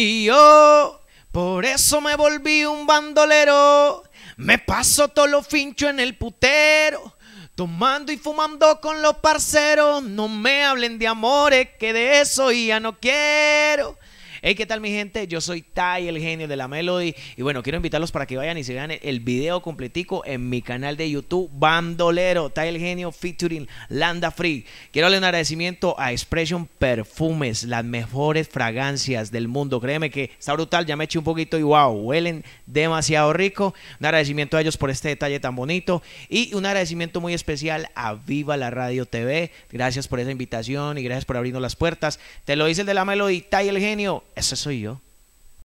Y yo, por eso me volví un bandolero. Me paso todo lo fincho en el putero. Tomando y fumando con los parceros. No me hablen de amores, que de eso ya no quiero. Hey, ¿qué tal mi gente? Yo soy Tai, el genio de la Melody. Y bueno, quiero invitarlos para que vayan y se vean el video completico en mi canal de YouTube, Bandolero, Tai el genio featuring Landa Free. Quiero darle un agradecimiento a Expression Perfumes, las mejores fragancias del mundo. Créeme que está brutal, ya me eché un poquito y wow, huelen demasiado rico. Un agradecimiento a ellos por este detalle tan bonito. Y un agradecimiento muy especial a Viva la Radio TV. Gracias por esa invitación y gracias por abrirnos las puertas. Te lo dice el de la Melody, Tai el genio. Eso soy yo.